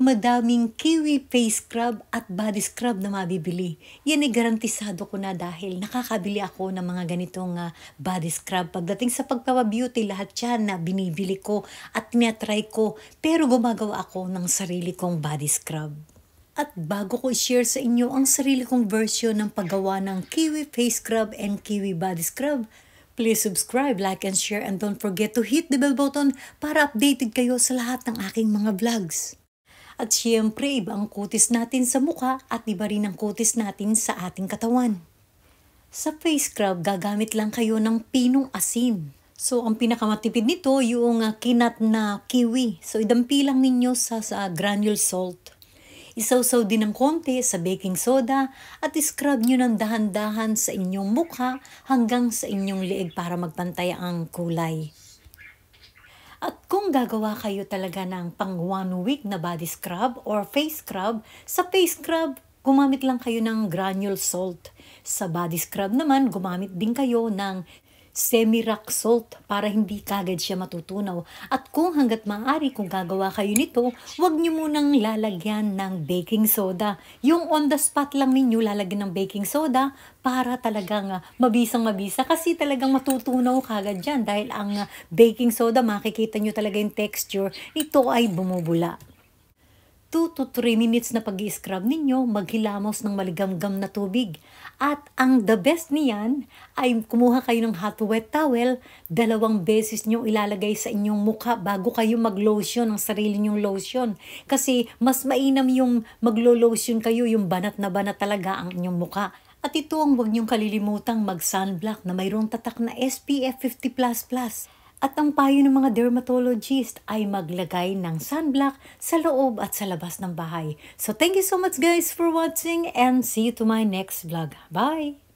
madaming kiwi face scrub at body scrub na mabibili. Yan ay garantisado ko na dahil nakakabili ako ng mga ganitong uh, body scrub. Pagdating sa pagkawa-beauty, lahat yan na binibili ko at tinatry ko. Pero gumagawa ako ng sarili kong body scrub. At bago ko i-share sa inyo ang sarili kong version ng paggawa ng Kiwi Face Scrub and Kiwi Body Scrub, Please subscribe, like, and share and don't forget to hit the bell button para updated kayo sa lahat ng aking mga vlogs. At syempre, iba ang kutis natin sa mukha at iba rin ang kutis natin sa ating katawan. Sa face scrub, gagamit lang kayo ng pinong asin. So, ang pinakamatipid nito, yung uh, kinat na kiwi. So, idampi lang ninyo sa, sa granule salt. Isawsaw din ng konti sa baking soda at scrub nyo ng dahan-dahan sa inyong mukha hanggang sa inyong leeg para magpantay ang kulay. At kung gagawa kayo talaga ng pang one week na body scrub or face scrub, sa face scrub, gumamit lang kayo ng granule salt. Sa body scrub naman, gumamit din kayo ng semi-rock para hindi kagad siya matutunaw. At kung hanggat maaari kung gagawa kayo nito, huwag niyo munang lalagyan ng baking soda. Yung on the spot lang ninyo lalagyan ng baking soda para talagang uh, ah, mabisang mabisa kasi talagang matutunaw kagad dyan dahil ang ah, baking soda makikita nyo talaga yung texture nito ay bumubula. 2 to 3 minutes na pag scrub ninyo, maghilamos ng maligamgam na tubig. At ang the best niyan ay kumuha kayo ng hot wet towel, dalawang beses nyo ilalagay sa inyong mukha bago kayo mag-lotion, ng sarili nyong lotion. Kasi mas mainam yung maglo-lotion kayo, yung banat na banat talaga ang inyong mukha. At ito ang huwag niyong kalilimutang mag-sunblock na mayroong tatak na SPF 50++. At ang payo ng mga dermatologist ay maglagay ng sunblock sa loob at sa labas ng bahay. So thank you so much guys for watching and see you to my next vlog. Bye!